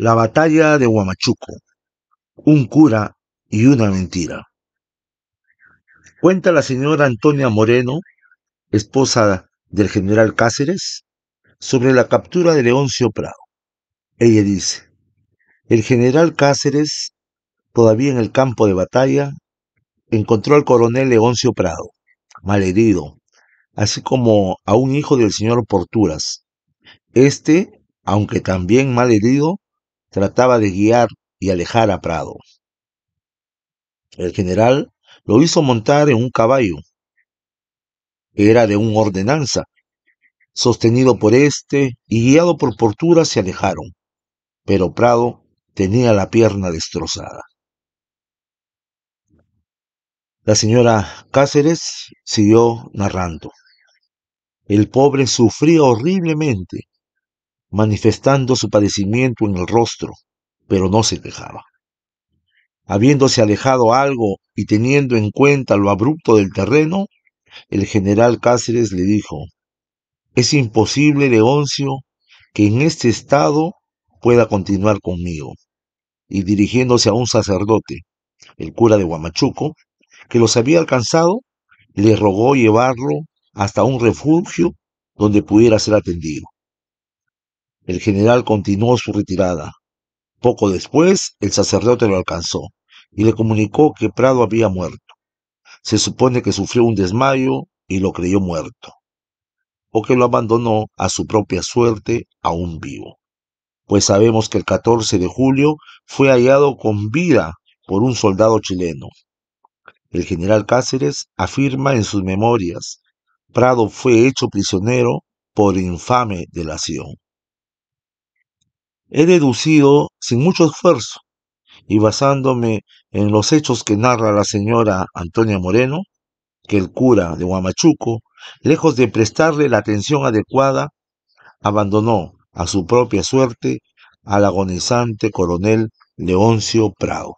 La batalla de Huamachuco. Un cura y una mentira. Cuenta la señora Antonia Moreno, esposa del general Cáceres, sobre la captura de Leoncio Prado. Ella dice, el general Cáceres, todavía en el campo de batalla, encontró al coronel Leoncio Prado, malherido, así como a un hijo del señor Porturas. Este, aunque también herido, trataba de guiar y alejar a Prado. El general lo hizo montar en un caballo. Era de un ordenanza. Sostenido por éste y guiado por Portura se alejaron, pero Prado tenía la pierna destrozada. La señora Cáceres siguió narrando. El pobre sufría horriblemente manifestando su padecimiento en el rostro, pero no se quejaba. Habiéndose alejado algo y teniendo en cuenta lo abrupto del terreno, el general Cáceres le dijo, es imposible, Leoncio, que en este estado pueda continuar conmigo. Y dirigiéndose a un sacerdote, el cura de Huamachuco, que los había alcanzado, le rogó llevarlo hasta un refugio donde pudiera ser atendido. El general continuó su retirada. Poco después, el sacerdote lo alcanzó y le comunicó que Prado había muerto. Se supone que sufrió un desmayo y lo creyó muerto, o que lo abandonó a su propia suerte aún vivo. Pues sabemos que el 14 de julio fue hallado con vida por un soldado chileno. El general Cáceres afirma en sus memorias, Prado fue hecho prisionero por infame delación he deducido sin mucho esfuerzo y basándome en los hechos que narra la señora Antonia Moreno, que el cura de Huamachuco, lejos de prestarle la atención adecuada, abandonó a su propia suerte al agonizante coronel Leoncio Prado.